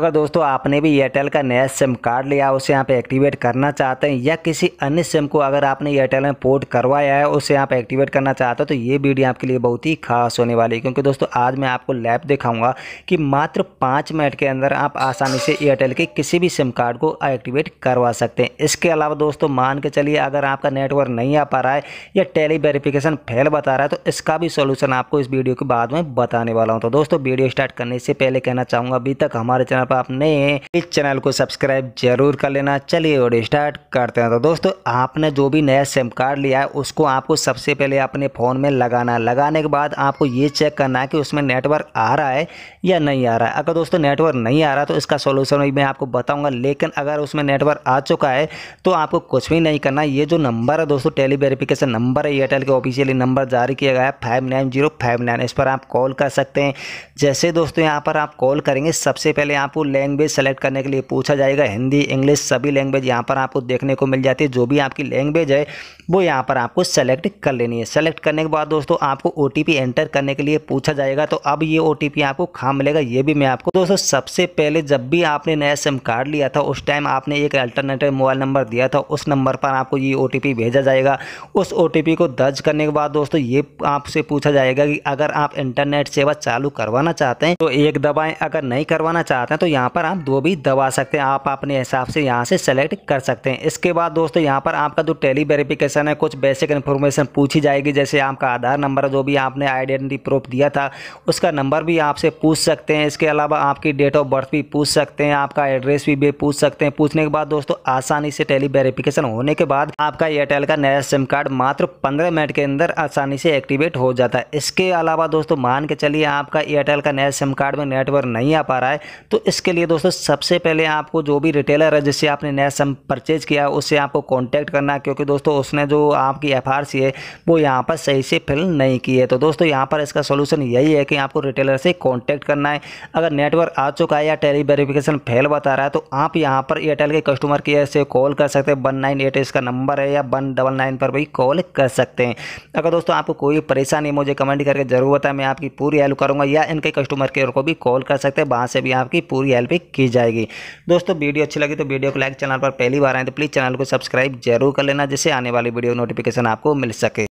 अगर तो दोस्तों आपने भी एयरटेल का नया सिम कार्ड लिया उसे यहाँ पे एक्टिवेट करना चाहते हैं या किसी अन्य सिम को अगर आपने एयरटेल में पोर्ट करवाया है उसे यहाँ पे एक्टिवेट करना चाहते हो तो ये वीडियो आपके लिए बहुत ही खास होने वाली है क्योंकि दोस्तों आज मैं आपको लैब दिखाऊंगा कि मात्र पाँच मिनट के अंदर आप आसानी से एयरटेल के किसी भी सिम कार्ड को एक्टिवेट करवा सकते हैं इसके अलावा दोस्तों मान के चलिए अगर आपका नेटवर्क नहीं आ पा रहा है या टेली वेरिफिकेशन फेल बता रहा है तो इसका भी सोल्यूशन आपको इस वीडियो के बाद में बताने वाला हूँ तो दोस्तों वीडियो स्टार्ट करने से पहले कहना चाहूँगा अभी तक हमारे चैनल आप आपने इस चैनल को सब्सक्राइब जरूर कर लेना चलिए और स्टार्ट करते हैं तो दोस्तों आपने जो भी नया सिम कार्ड लिया है उसको आपको सबसे पहले अपने फ़ोन में लगाना है लगाने के बाद आपको ये चेक करना है कि उसमें नेटवर्क आ रहा है या नहीं आ रहा है अगर दोस्तों नेटवर्क नहीं आ रहा तो इसका सोल्यूशन भी मैं आपको बताऊँगा लेकिन अगर उसमें नेटवर्क आ चुका है तो आपको कुछ भी नहीं करना ये जो नंबर है दोस्तों टेली वेरिफिकेशन नंबर है एयरटेल के ऑफिशियली नंबर जारी किया गया है five nine zero five nine इस पर आप कॉल कर सकते हैं जैसे दोस्तों यहाँ पर आप कॉल करेंगे सबसे पहले आपको आपको लैंग्वेज सेलेक्ट करने के लिए पूछा जाएगा हिंदी इंग्लिश सभी लैंग्वेज यहाँ पर आपको देखने को मिल जाती है जो भी आपकी लैंग्वेज है वो यहाँ पर आपको सेलेक्ट कर लेनी है सेलेक्ट करने के बाद दोस्तों आपको ओ एंटर करने के लिए पूछा जाएगा तो अब ये ओ आपको कहाँ मिलेगा ये भी मैं आपको दोस्तों सबसे पहले जब भी आपने नया सिम कार्ड लिया था उस टाइम आपने एक अल्टरनेटिव मोबाइल नंबर दिया था उस नंबर पर आपको ये ओ भेजा जाएगा उस ओ को दर्ज करने के बाद दोस्तों ये आपसे पूछा जाएगा कि अगर आप इंटरनेट सेवा चालू करवाना चाहते हैं तो एक दबाएं अगर नहीं करवाना चाहते हैं तो यहाँ पर आप दो भी दबा सकते हैं आप अपने हिसाब से यहाँ से सेलेक्ट कर सकते हैं इसके बाद दोस्तों यहाँ पर आपका जो टेली वेरिफिकेशन है कुछ बेसिक इन्फॉर्मेशन पूछी जाएगी जैसे आपका आधार नंबर जो भी आपने आइडेंटिटी प्रूफ दिया था उसका नंबर भी आपसे पूछ सकते हैं इसके अलावा आपकी डेट ऑफ बर्थ भी पूछ सकते हैं आपका एड्रेस भी, भी पूछ सकते हैं पूछने के बाद दोस्तों आसानी से टेली वेरिफिकेशन होने के बाद आपका एयरटेल का नया सिम कार्ड मात्र पंद्रह मिनट के अंदर आसानी से एक्टिवेट हो जाता है इसके अलावा दोस्तों मान के चलिए आपका एयरटेल का नया सिम कार्ड में नेटवर्क नहीं आ पा रहा है तो इस इसके लिए दोस्तों सबसे पहले आपको जो भी रिटेलर है जिससे आपने नया सम परचेज किया उससे आपको कॉन्टैक्ट करना है क्योंकि दोस्तों उसने जो आपकी एफ है वो यहाँ पर सही से फिल नहीं की है तो दोस्तों यहाँ पर इसका सोल्यूशन यही है कि आपको रिटेलर से कॉन्टैक्ट करना है अगर नेटवर्क आ चुका है या टेली वेरिफिकेशन फेल बता रहा है तो आप यहाँ पर एयरटेल के कस्टमर केयर से कॉल कर सकते हैं वन नाइन एट इसका नंबर है या वन डबल नाइन पर भी कॉल कर सकते हैं अगर दोस्तों आपको कोई परेशानी मुझे कमेंट करके जरूर बताएं मैं आपकी पूरी हेल्प करूँगा या इनके कस्टमर केयर को भी कॉल कर सकते हैं वहाँ से भी आपकी पूरी की हेल्प की जाएगी दोस्तों वीडियो अच्छी लगी तो वीडियो को लाइक चैनल पर पहली बार आए तो प्लीज़ चैनल को सब्सक्राइब जरूर कर लेना जिससे आने वाली वीडियो नोटिफिकेशन आपको मिल सके